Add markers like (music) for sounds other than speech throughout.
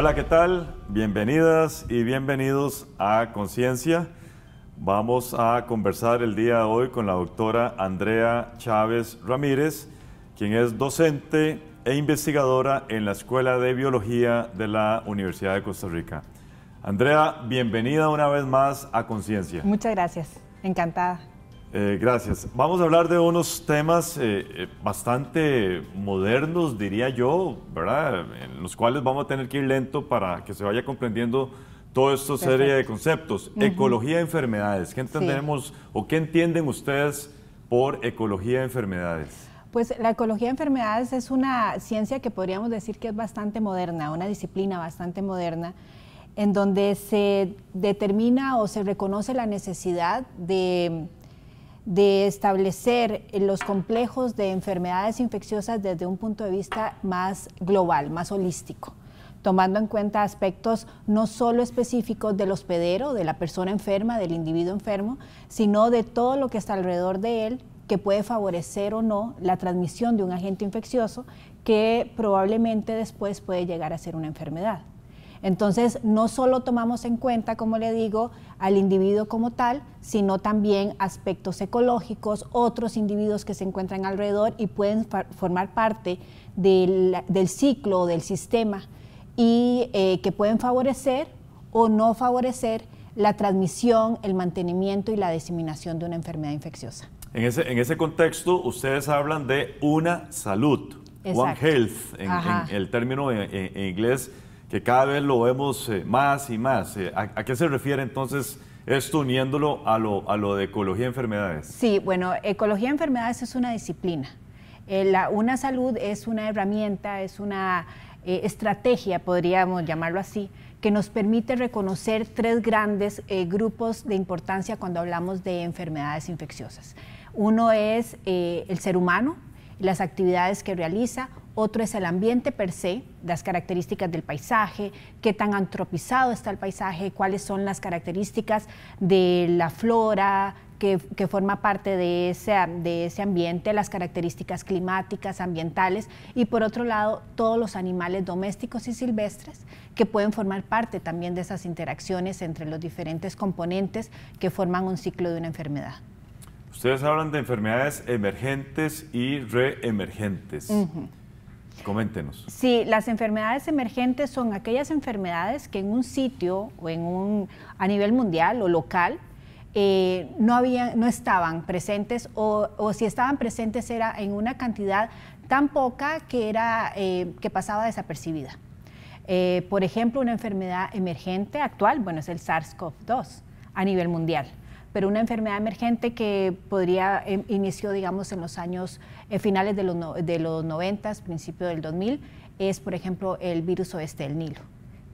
Hola, ¿qué tal? Bienvenidas y bienvenidos a Conciencia. Vamos a conversar el día de hoy con la doctora Andrea Chávez Ramírez, quien es docente e investigadora en la Escuela de Biología de la Universidad de Costa Rica. Andrea, bienvenida una vez más a Conciencia. Muchas gracias, encantada. Eh, gracias. Vamos a hablar de unos temas eh, eh, bastante modernos, diría yo, ¿verdad? En los cuales vamos a tener que ir lento para que se vaya comprendiendo toda esta serie de conceptos. Ecología de enfermedades. ¿Qué entendemos o qué entienden ustedes por ecología de enfermedades? Pues la ecología de enfermedades es una ciencia que podríamos decir que es bastante moderna, una disciplina bastante moderna, en donde se determina o se reconoce la necesidad de de establecer los complejos de enfermedades infecciosas desde un punto de vista más global, más holístico tomando en cuenta aspectos no solo específicos del hospedero, de la persona enferma, del individuo enfermo, sino de todo lo que está alrededor de él, que puede favorecer o no la transmisión de un agente infeccioso que probablemente después puede llegar a ser una enfermedad. Entonces, no solo tomamos en cuenta, como le digo, al individuo como tal, sino también aspectos ecológicos, otros individuos que se encuentran alrededor y pueden formar parte del, ciclo o del sistema y eh, que pueden favorecer o no favorecer la transmisión, el mantenimiento y la diseminación de una enfermedad infecciosa. En ese, en ese contexto, ustedes hablan de una salud, One Health, en, el término en inglés que cada vez lo vemos eh, más y más. Eh, ¿a, qué se refiere entonces esto uniéndolo a lo, a lo de ecología de enfermedades? Sí, bueno, ecología de enfermedades es una disciplina. Eh, la, una salud es una herramienta, es una estrategia, podríamos llamarlo así, que nos permite reconocer tres grandes grupos de importancia cuando hablamos de enfermedades infecciosas. Uno es el ser humano, las actividades que realiza, otro es el ambiente per se, las características del paisaje, qué tan antropizado está el paisaje, cuáles son las características de la flora que, forma parte de ese, de ese ambiente, las características climáticas, ambientales y por otro lado todos los animales domésticos y silvestres que pueden formar parte también de esas interacciones entre los diferentes componentes que forman un ciclo de una enfermedad. Ustedes hablan de enfermedades emergentes y reemergentes. Coméntenos. Sí, las enfermedades emergentes son aquellas enfermedades que en un sitio o en un, a nivel mundial o local eh, no, había, no estaban presentes o, si estaban presentes era en una cantidad tan poca que, era, eh, que pasaba desapercibida. Eh, por ejemplo, una enfermedad emergente actual, bueno, es el SARS-CoV-2 a nivel mundial pero una enfermedad emergente que podría, iniciar eh, inició, digamos, en los años eh, finales de los, no, de los 90, principio del 2000, es, por ejemplo, el virus oeste del Nilo,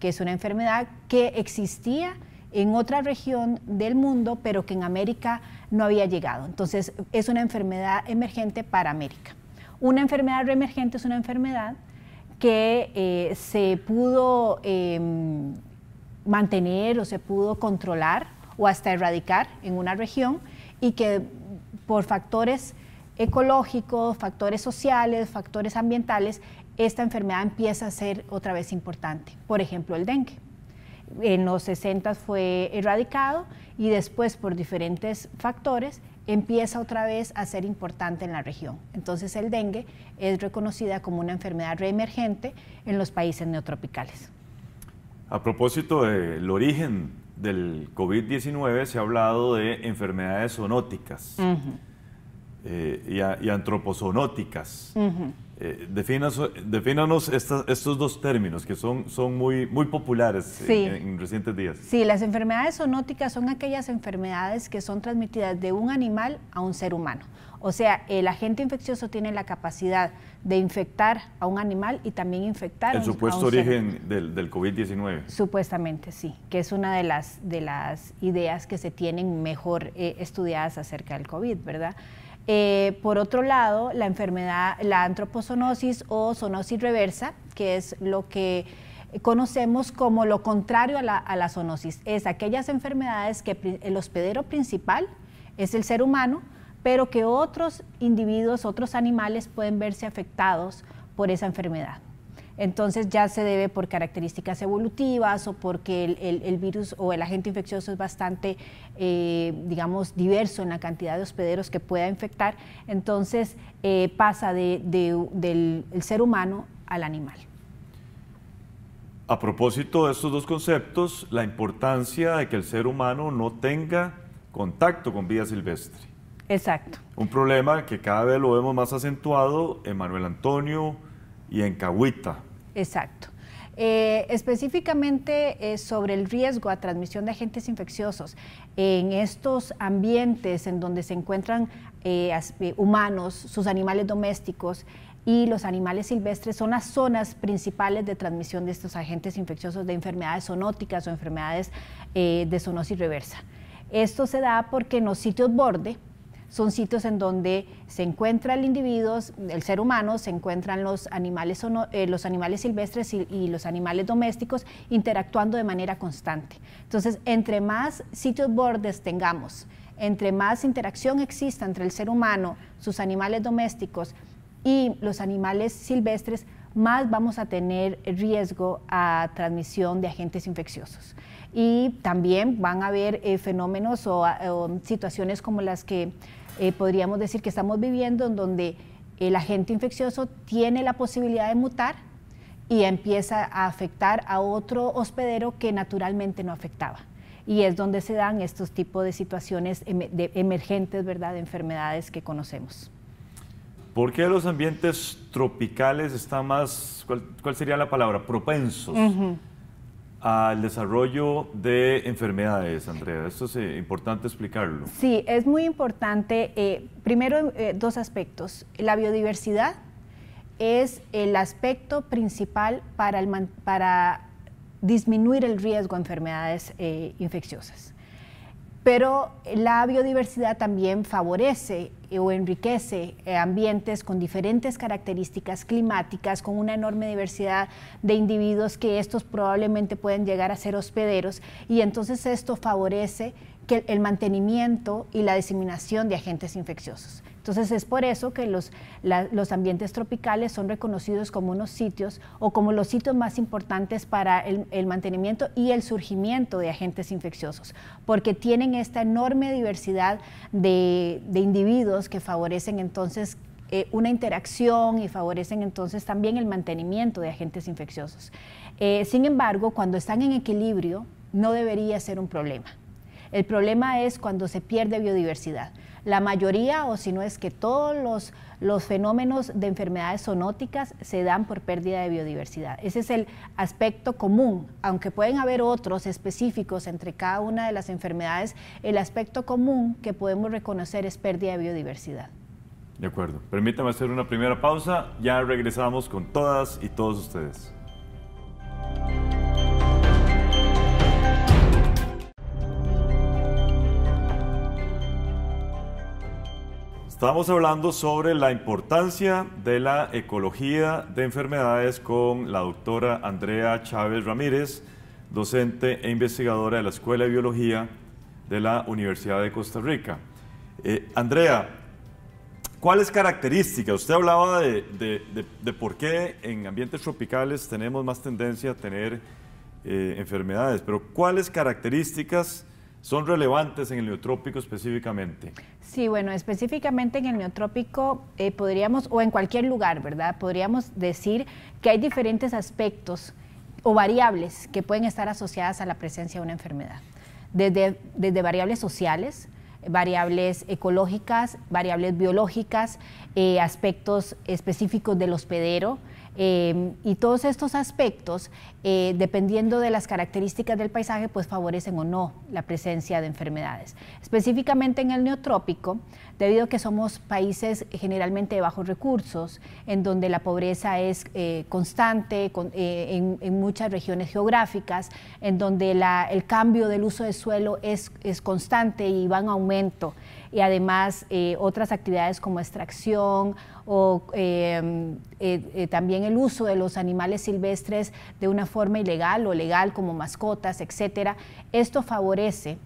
que es una enfermedad que existía en otra región del mundo, pero que en América no había llegado. Entonces, es una enfermedad emergente para América. Una enfermedad reemergente es una enfermedad que eh, se pudo em, mantener o se pudo controlar o hasta erradicar en una región y que por factores ecológicos, factores sociales, factores ambientales, esta enfermedad empieza a ser otra vez importante. Por ejemplo, el dengue. En los 60 fue erradicado y después por diferentes factores empieza otra vez a ser importante en la región. Entonces el dengue es reconocida como una enfermedad reemergente en los países neotropicales. A propósito del origen del COVID-19 se ha hablado de enfermedades zoonóticas eh, y, antropozoonóticas. Eh, Definanos defínanos estos dos términos que son, son muy, muy populares en, recientes días. Sí, las enfermedades zoonóticas son aquellas enfermedades que son transmitidas de un animal a un ser humano. O sea, el agente infeccioso tiene la capacidad de infectar a un animal y también infectar a un, supuesto El supuesto origen del, COVID-19. Supuestamente, sí, que es una de las, de las ideas que se tienen mejor eh, estudiadas acerca del COVID, ¿verdad? Eh, por otro lado, la enfermedad, la antroposonosis o zoonosis reversa, que es lo que conocemos como lo contrario a la, a la zoonosis, es aquellas enfermedades que el hospedero principal es el ser humano, pero que otros individuos, otros animales pueden verse afectados por esa enfermedad entonces ya se debe por características evolutivas o porque el, virus o el agente infeccioso es bastante, eh, digamos, diverso en la cantidad de hospederos que pueda infectar, entonces eh, pasa del ser humano al animal. A propósito de estos dos conceptos, la importancia de que el ser humano no tenga contacto con vida silvestre. Exacto. Un problema que cada vez lo vemos más acentuado en Manuel Antonio y en Cahuita. Exacto. Eh, específicamente eh, sobre el riesgo a transmisión de agentes infecciosos en estos ambientes en donde se encuentran eh, humanos, sus animales domésticos y los animales silvestres son las zonas principales de transmisión de estos agentes infecciosos de enfermedades zoonóticas o enfermedades de zoonosis reversa. Esto se da porque en los sitios borde, son sitios en donde se encuentra el individuo, el ser humano, se encuentran los animales, eh, los animales silvestres y, los animales domésticos interactuando de manera constante. Entonces, entre más sitios bordes tengamos, entre más interacción exista entre el ser humano, sus animales domésticos y los animales silvestres, más vamos a tener riesgo a transmisión de agentes infecciosos. Y también van a haber eh, fenómenos o, situaciones como las que eh, podríamos decir que estamos viviendo, en donde el agente infeccioso tiene la posibilidad de mutar y empieza a afectar a otro hospedero que naturalmente no afectaba y es donde se dan estos tipos de situaciones em, emergentes, ¿verdad?, de enfermedades que conocemos. ¿Por qué los ambientes tropicales están más, cuál, sería la palabra, propensos al desarrollo de enfermedades, Andrea? Esto es eh, importante explicarlo. Sí, es muy importante. Eh, primero, eh, dos aspectos. La biodiversidad es el aspecto principal para, para disminuir el riesgo de enfermedades infecciosas. Pero la biodiversidad también favorece eh, o enriquece eh, ambientes con diferentes características climáticas, con una enorme diversidad de individuos que estos probablemente pueden llegar a ser hospederos y entonces esto favorece el mantenimiento y la diseminación de agentes infecciosos. Entonces es por eso que los, ambientes tropicales son reconocidos como unos sitios o como los sitios más importantes para el, mantenimiento y el surgimiento de agentes infecciosos, porque tienen esta enorme diversidad de, individuos que favorecen entonces eh, una interacción y favorecen entonces también el mantenimiento de agentes infecciosos. Eh, sin embargo, cuando están en equilibrio, no debería ser un problema. El problema es cuando se pierde biodiversidad. La mayoría, o si no es que todos los, fenómenos de enfermedades zoonóticas se dan por pérdida de biodiversidad. Ese es el aspecto común, aunque pueden haber otros específicos entre cada una de las enfermedades, el aspecto común que podemos reconocer es pérdida de biodiversidad. De acuerdo. Permítame hacer una primera pausa. Ya regresamos con todas y todos ustedes. Estamos hablando sobre la importancia de la ecología de enfermedades con la doctora Andrea Chávez Ramírez, docente e investigadora de la Escuela de Biología de la Universidad de Costa Rica. Eh, Andrea, ¿cuáles características? Usted hablaba de, por qué en ambientes tropicales tenemos más tendencia a tener eh, enfermedades, pero ¿cuáles características? son relevantes en el neotrópico específicamente? Sí, bueno, específicamente en el neotrópico eh, podríamos, o en cualquier lugar, ¿verdad? Podríamos decir que hay diferentes aspectos o variables que pueden estar asociadas a la presencia de una enfermedad. Desde, desde variables sociales, variables ecológicas, variables biológicas, eh, aspectos específicos del hospedero, Em, y todos estos aspectos, eh, dependiendo de las características del paisaje, pues favorecen o no la presencia de enfermedades. Específicamente en el neotrópico, debido a que somos países generalmente de bajos recursos, en donde la pobreza es eh, constante eh, en, muchas regiones geográficas, en donde el cambio del uso de suelo es, constante y va en aumento y además otras actividades como extracción o em, eh, eh, también el uso de los animales silvestres de una forma ilegal o legal como mascotas, etcétera. Esto favorece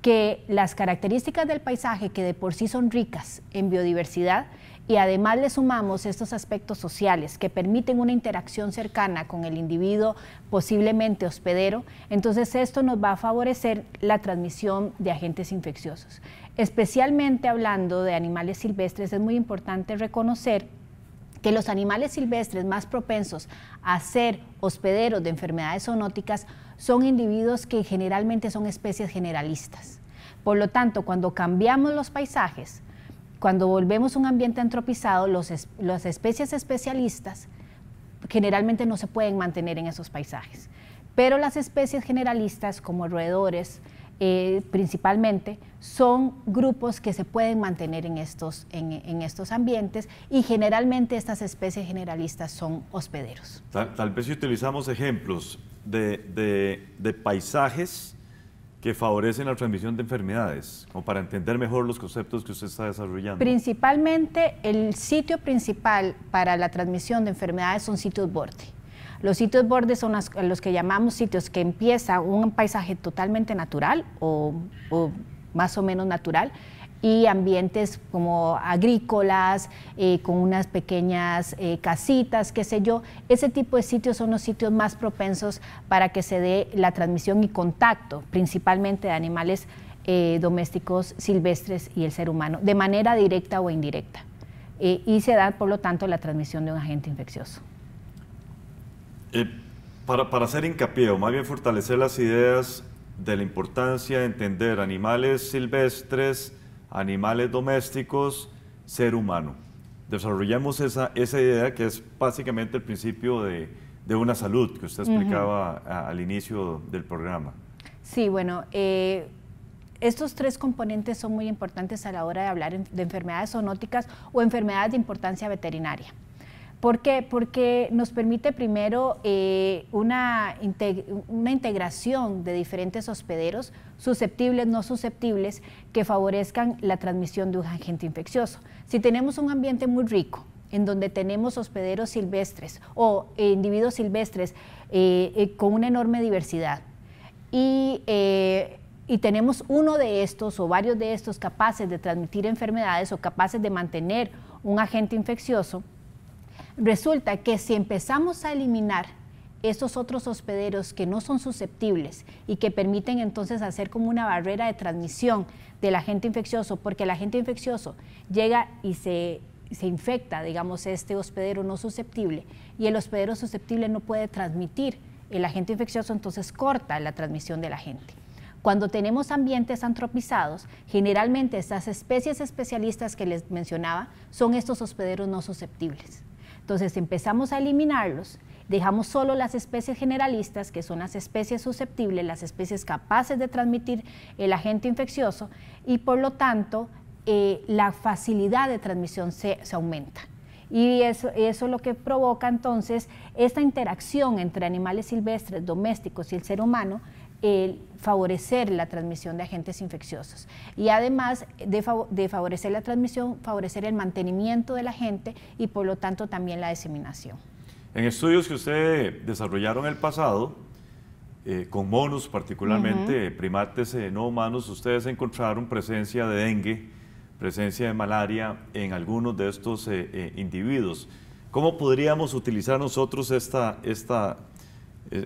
que las características del paisaje, que de por sí son ricas en biodiversidad, y además le sumamos estos aspectos sociales que permiten una interacción cercana con el individuo posiblemente hospedero, entonces esto nos va a favorecer la transmisión de agentes infecciosos. Especialmente hablando de animales silvestres, es muy importante reconocer que los animales silvestres más propensos a ser hospederos de enfermedades zoonóticas son individuos que generalmente son especies generalistas. Por lo tanto, cuando cambiamos los paisajes, cuando volvemos a un ambiente antropizado, los las especies especialistas generalmente no se pueden mantener en esos paisajes. Pero las especies generalistas, como roedores, eh, principalmente, son grupos que se pueden mantener en estos, en, estos ambientes y generalmente estas especies generalistas son hospederos. Tal, vez si utilizamos ejemplos de paisajes que favorecen la transmisión de enfermedades, o para entender mejor los conceptos que usted está desarrollando? Principalmente, el sitio principal para la transmisión de enfermedades son sitios bordes. Los sitios bordes son los que llamamos sitios que empieza un paisaje totalmente natural o, o más o menos natural, y ambientes como agrícolas, eh, con unas pequeñas eh, casitas, qué sé yo. Ese tipo de sitios son los sitios más propensos para que se dé la transmisión y contacto, principalmente de animales eh, domésticos silvestres y el ser humano, de manera directa o indirecta. y se da, por lo tanto, la transmisión de un agente infeccioso. Para, para, hacer hincapié o más bien fortalecer las ideas de la importancia de entender animales silvestres, animales domésticos, ser humano. Desarrollamos esa, esa idea que es básicamente el principio de, una salud que usted explicaba al inicio del programa. Sí, bueno, eh, estos tres componentes son muy importantes a la hora de hablar de enfermedades zoonóticas o enfermedades de importancia veterinaria. ¿Por qué? Porque nos permite primero eh, una, integración de diferentes hospederos, susceptibles, no susceptibles, que favorezcan la transmisión de un agente infeccioso. Si tenemos un ambiente muy rico, en donde tenemos hospederos silvestres o individuos silvestres eh, eh, con una enorme diversidad. y, tenemos uno de estos o varios de estos capaces de transmitir enfermedades o capaces de mantener un agente infeccioso, Resulta que si empezamos a eliminar esos otros hospederos que no son susceptibles y que permiten entonces hacer como una barrera de transmisión del agente infeccioso, porque el agente infeccioso llega y se, se infecta, digamos, este hospedero no susceptible, y el hospedero susceptible no puede transmitir el agente infeccioso, entonces corta la transmisión del agente. Cuando tenemos ambientes antropizados, generalmente estas especies especialistas que les mencionaba son estos hospederos no susceptibles. Entonces empezamos a eliminarlos, dejamos solo las especies generalistas, que son las especies susceptibles, las especies capaces de transmitir el agente infeccioso, y por lo tanto eh, la facilidad de transmisión se, aumenta. Y eso, es lo que provoca entonces esta interacción entre animales silvestres, domésticos y el ser humano, el favorecer la transmisión de agentes infecciosos y además de, favorecer la transmisión, favorecer el mantenimiento de la gente y por lo tanto también la diseminación. En estudios que ustedes desarrollaron en el pasado, eh, con monos particularmente, primates eh, no humanos, ustedes encontraron presencia de dengue, presencia de malaria en algunos de estos eh, individuos. ¿Cómo podríamos utilizar nosotros esta,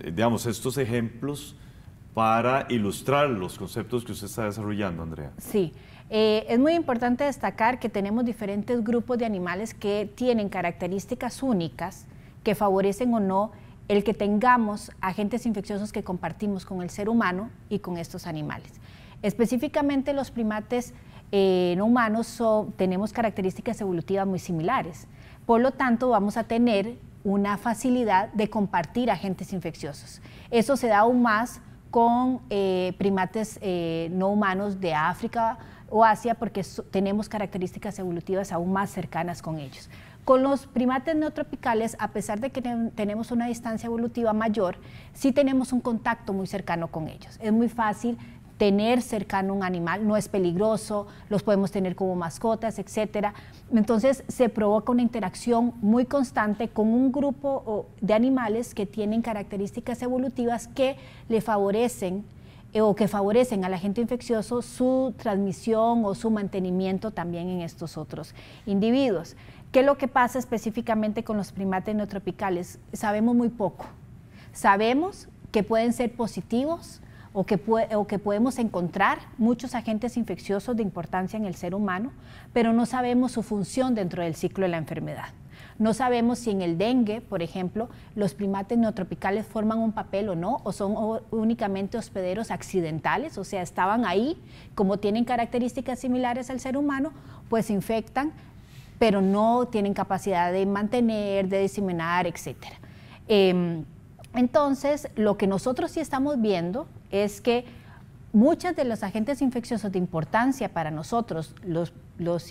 digamos, estos ejemplos? para ilustrar los conceptos que usted está desarrollando, Andrea. Sí. Eh, es muy importante destacar que tenemos diferentes grupos de animales que tienen características únicas que favorecen o no el que tengamos agentes infecciosos que compartimos con el ser humano y con estos animales. Específicamente los primates eh, no humanos tenemos características evolutivas muy similares. Por lo tanto, vamos a tener una facilidad de compartir agentes infecciosos. Eso se da aún más con eh, primates eh, no humanos de África o Asia porque tenemos características evolutivas aún más cercanas con ellos. Con los primates neotropicales, a pesar de que tenemos una distancia evolutiva mayor, sí tenemos un contacto muy cercano con ellos. Es muy fácil tener cercano un animal, no es peligroso, los podemos tener como mascotas, etcétera. Entonces se provoca una interacción muy constante con un grupo de animales que tienen características evolutivas que le favorecen eh, o que favorecen al agente infeccioso su transmisión o su mantenimiento también en estos otros individuos. ¿Qué es lo que pasa específicamente con los primates neotropicales? Sabemos muy poco. Sabemos que pueden ser positivos o que, o que podemos encontrar muchos agentes infecciosos de importancia en el ser humano, pero no sabemos su función dentro del ciclo de la enfermedad. No sabemos si en el dengue, por ejemplo, los primates neotropicales forman un papel o no, o son únicamente hospederos accidentales, o sea, estaban ahí, como tienen características similares al ser humano, pues infectan, pero no tienen capacidad de mantener, de diseminar, etc. Em, entonces, lo que nosotros sí estamos viendo es que muchos de los agentes infecciosos de importancia para nosotros, los,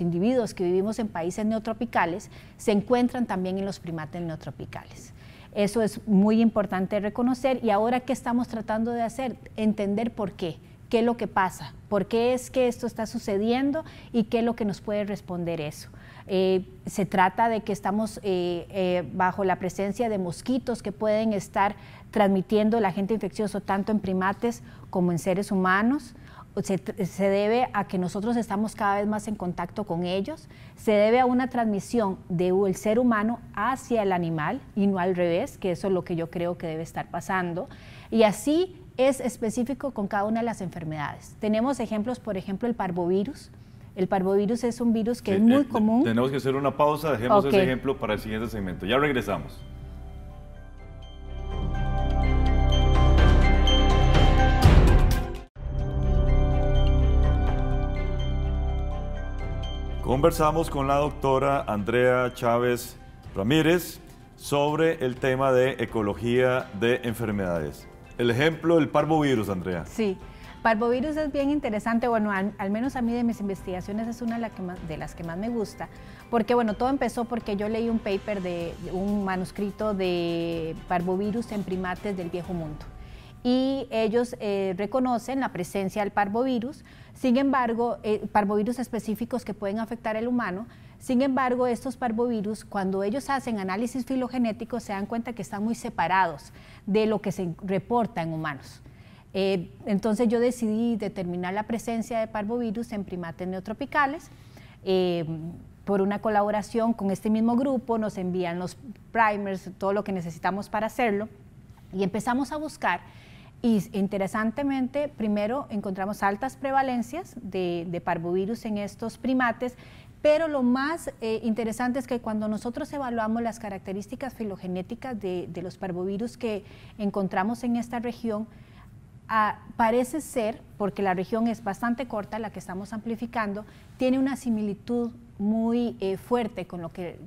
individuos que vivimos en países neotropicales, se encuentran también en los primates neotropicales. Eso es muy importante reconocer y ahora qué estamos tratando de hacer, entender por qué, qué es lo que pasa, por qué es que esto está sucediendo y qué es lo que nos puede responder eso. Eh, se trata de que estamos eh, eh, bajo la presencia de mosquitos que pueden estar transmitiendo el agente infeccioso tanto en primates como en seres humanos. Se, se, debe a que nosotros estamos cada vez más en contacto con ellos, se debe a una transmisión del ser humano hacia el animal y no al revés, que eso es lo que yo creo que debe estar pasando. Y así es específico con cada una de las enfermedades. Tenemos ejemplos, por ejemplo, el parvovirus. El parvovirus es un virus que es muy eh, común. Tenemos que hacer una pausa, dejemos ese ejemplo para el siguiente segmento. Ya regresamos. Conversamos con la doctora Andrea Chávez Ramírez sobre el tema de ecología de enfermedades. El ejemplo del parvovirus, Andrea. Sí, parvovirus es bien interesante, bueno, al, menos a mí de mis investigaciones es una de, que de las que más me gusta, porque bueno, todo empezó porque yo leí un paper de un manuscrito de parvovirus en primates del viejo mundo y ellos eh, reconocen la presencia del parvovirus, sin embargo, eh, parvovirus específicos que pueden afectar al humano, sin embargo, estos parvovirus, cuando ellos hacen análisis filogenéticos, se dan cuenta que están muy separados de lo que se reporta en humanos. Eh, entonces yo decidí determinar la presencia de parvovirus en primates neotropicales. por una colaboración con este mismo grupo, nos envían los primers, todo lo que necesitamos para hacerlo, y empezamos a buscar y interesantemente, primero encontramos altas prevalencias de, parvovirus en estos primates, pero lo más eh, interesante es que cuando nosotros evaluamos las características filogenéticas de, los parvovirus que encontramos en esta región, parece ser, porque la región es bastante corta, la que estamos amplificando, tiene una similitud muy eh, fuerte con lo, que,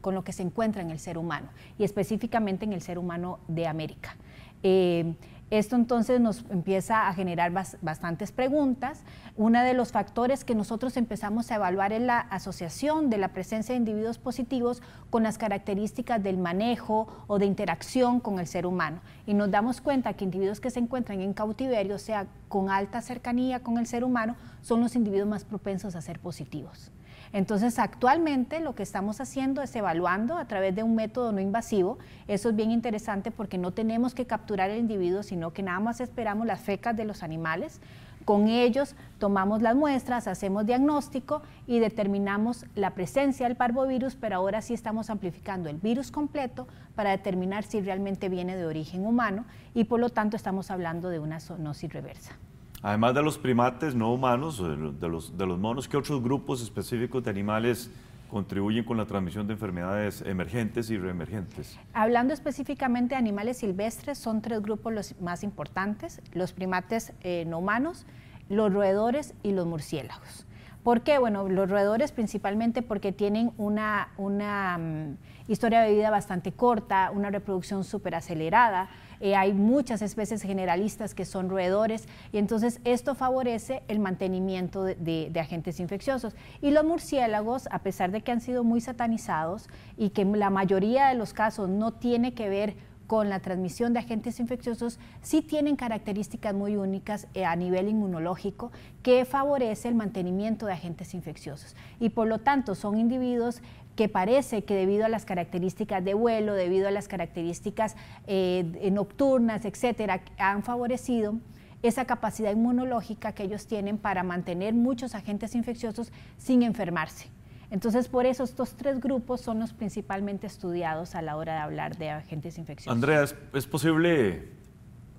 con lo que se encuentra en el ser humano, y específicamente en el ser humano de América. Eh, esto entonces nos empieza a generar bastantes preguntas. Uno de los factores que nosotros empezamos a evaluar es la asociación de la presencia de individuos positivos con las características del manejo o de interacción con el ser humano. Y nos damos cuenta que individuos que se encuentran en cautiverio, o sea, con alta cercanía con el ser humano, son los individuos más propensos a ser positivos. Entonces, actualmente lo que estamos haciendo es evaluando a través de un método no invasivo. Eso es bien interesante porque no tenemos que capturar el individuo, sino que nada más esperamos las fecas de los animales. Con ellos tomamos las muestras, hacemos diagnóstico y determinamos la presencia del parvovirus, pero ahora sí estamos amplificando el virus completo para determinar si realmente viene de origen humano y por lo tanto estamos hablando de una zoonosis reversa. Además de los primates no humanos, eh, de los, monos, ¿qué otros grupos específicos de animales contribuyen con la transmisión de enfermedades emergentes y reemergentes? Hablando específicamente de animales silvestres, son tres grupos los más importantes, los primates eh, no humanos, los roedores y los murciélagos. ¿Por qué? Bueno, los roedores principalmente porque tienen una, mm, historia de vida bastante corta, una reproducción súper acelerada, eh, hay muchas especies generalistas que son roedores y entonces esto favorece el mantenimiento de, de agentes infecciosos. Y los murciélagos, a pesar de que han sido muy satanizados y que la mayoría de los casos no tiene que ver con la transmisión de agentes infecciosos sí tienen características muy únicas eh, a nivel inmunológico que favorece el mantenimiento de agentes infecciosos. Y por lo tanto son individuos que parece que debido a las características de vuelo, debido a las características eh, nocturnas, etcétera, han favorecido esa capacidad inmunológica que ellos tienen para mantener muchos agentes infecciosos sin enfermarse. Entonces, por eso estos tres grupos son los principalmente estudiados a la hora de hablar de agentes infecciosos. Andrea, ¿es, posible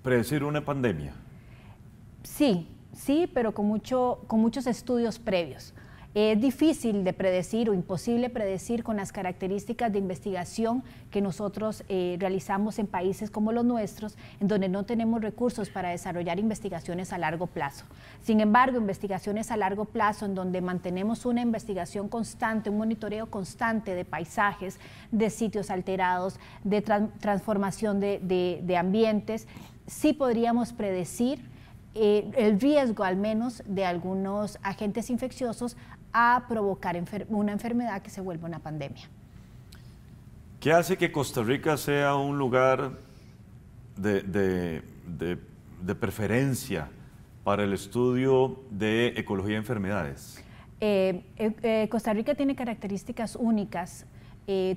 predecir una pandemia? Sí, sí, pero con, con muchos estudios previos. Es difícil de predecir o imposible predecir con las características de investigación que nosotros eh, realizamos en países como los nuestros, en donde no tenemos recursos para desarrollar investigaciones a largo plazo. Sin embargo, investigaciones a largo plazo, en donde mantenemos una investigación constante, un monitoreo constante de paisajes, de sitios alterados, de transformación de, ambientes, sí podríamos predecir eh, el riesgo al menos de algunos agentes infecciosos a provocar una enfermedad que se vuelva una pandemia. ¿Qué hace que Costa Rica sea un lugar de, preferencia para el estudio de ecología de enfermedades? Eh, eh, eh, Costa Rica tiene características únicas.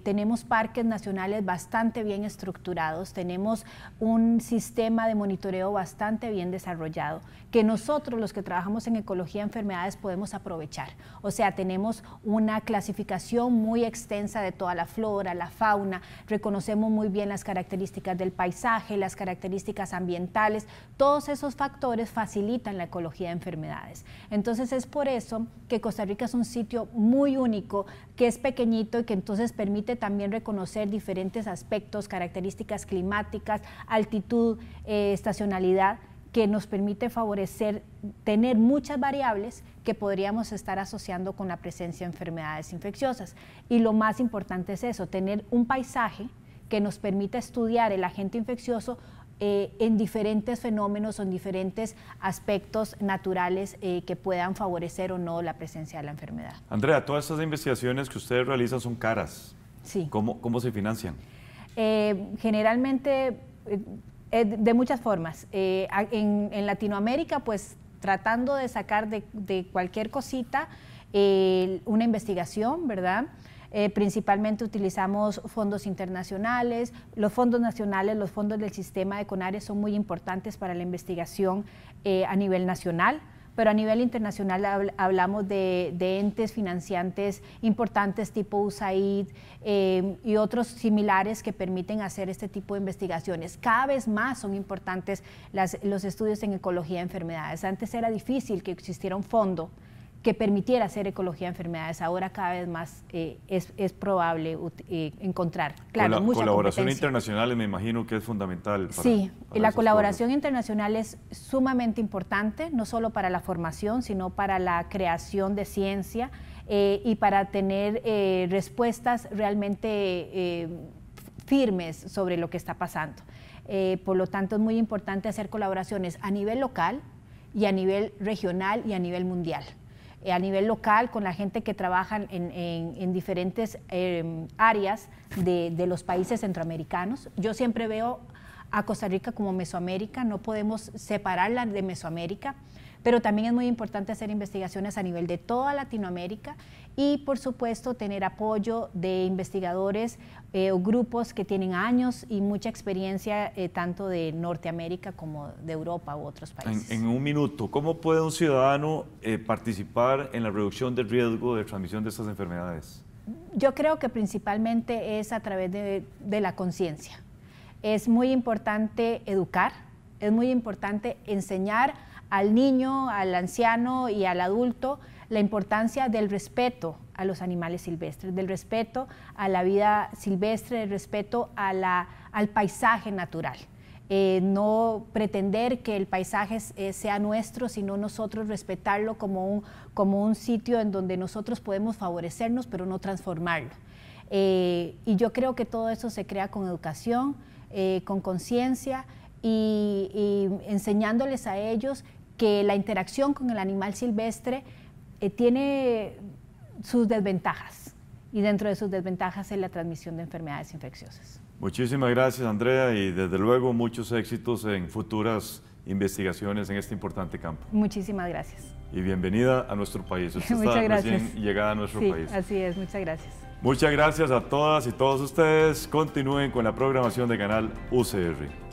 tenemos parques nacionales bastante bien estructurados, tenemos un sistema de monitoreo bastante bien desarrollado que nosotros los que trabajamos en ecología de enfermedades podemos aprovechar. O sea, tenemos una clasificación muy extensa de toda la flora, la fauna, reconocemos muy bien las características del paisaje, las características ambientales, todos esos factores facilitan la ecología de enfermedades. Entonces es por eso que Costa Rica es un sitio muy único, que es pequeñito y que entonces permite también reconocer diferentes aspectos, características climáticas, altitud, eh, estacionalidad que nos permite favorecer tener muchas variables que podríamos estar asociando con la presencia de enfermedades infecciosas. Y lo más importante es eso, tener un paisaje que nos permita estudiar el agente infeccioso eh, en diferentes fenómenos o en diferentes aspectos naturales eh, que puedan favorecer o no la presencia de la enfermedad. Andrea, todas estas investigaciones que ustedes realizan son caras. Sí. ¿Cómo, cómo se financian? Eh, generalmente eh, de muchas formas. Eh, en, Latinoamérica, pues tratando de sacar de, cualquier cosita una investigación, ¿verdad? Eh, principalmente utilizamos fondos internacionales, los fondos nacionales, los fondos del sistema de CONARES son muy importantes para la investigación a nivel nacional pero a nivel internacional hablamos de, entes financiantes importantes tipo USAID em, y otros similares que permiten hacer este tipo de investigaciones. Cada vez más son importantes los estudios en ecología de enfermedades. Antes era difícil que existiera un fondo que permitiera hacer ecología de enfermedades. Ahora cada vez más eh, es, probable eh, encontrar. Claro, colaboración internacional me imagino que es fundamental. sí, la colaboración internacional es sumamente importante, no solo para la formación, sino para la creación de ciencia eh, y para tener respuestas realmente firmes sobre lo que está pasando. por lo tanto, es muy importante hacer colaboraciones a nivel local y a nivel regional y a nivel mundial. Eh, a nivel local, con la gente que trabaja en, en, diferentes em, áreas de, los países centroamericanos. Yo siempre veo a Costa Rica como Mesoamérica, no podemos separarla de Mesoamérica pero también es muy importante hacer investigaciones a nivel de toda Latinoamérica y por supuesto tener apoyo de investigadores eh, o grupos que tienen años y mucha experiencia eh, tanto de Norteamérica como de Europa u otros países. En, un minuto, ¿cómo puede un ciudadano eh, participar en la reducción del riesgo de transmisión de estas enfermedades? Yo creo que principalmente es a través de la conciencia. Es muy importante educar, es muy importante enseñar al niño, al anciano y al adulto la importancia del respeto a los animales silvestres, del respeto a la vida silvestre, del respeto a la, al paisaje natural. Eh, no pretender que el paisaje eh, sea nuestro, sino nosotros respetarlo como un, como un sitio en donde nosotros podemos favorecernos, pero no transformarlo. Eh, y yo creo que todo eso se crea con educación, con conciencia y enseñándoles a ellos que la interacción con el animal silvestre eh, tiene sus desventajas y dentro de sus desventajas es la transmisión de enfermedades infecciosas. Muchísimas gracias Andrea y desde luego muchos éxitos en futuras investigaciones en este importante campo. Muchísimas gracias. Y bienvenida a nuestro país. Usted (laughs) muchas está gracias. llegada a nuestro sí, país. Así es, muchas gracias. Muchas gracias a todas y todos ustedes. Continúen con la programación de Canal UCR.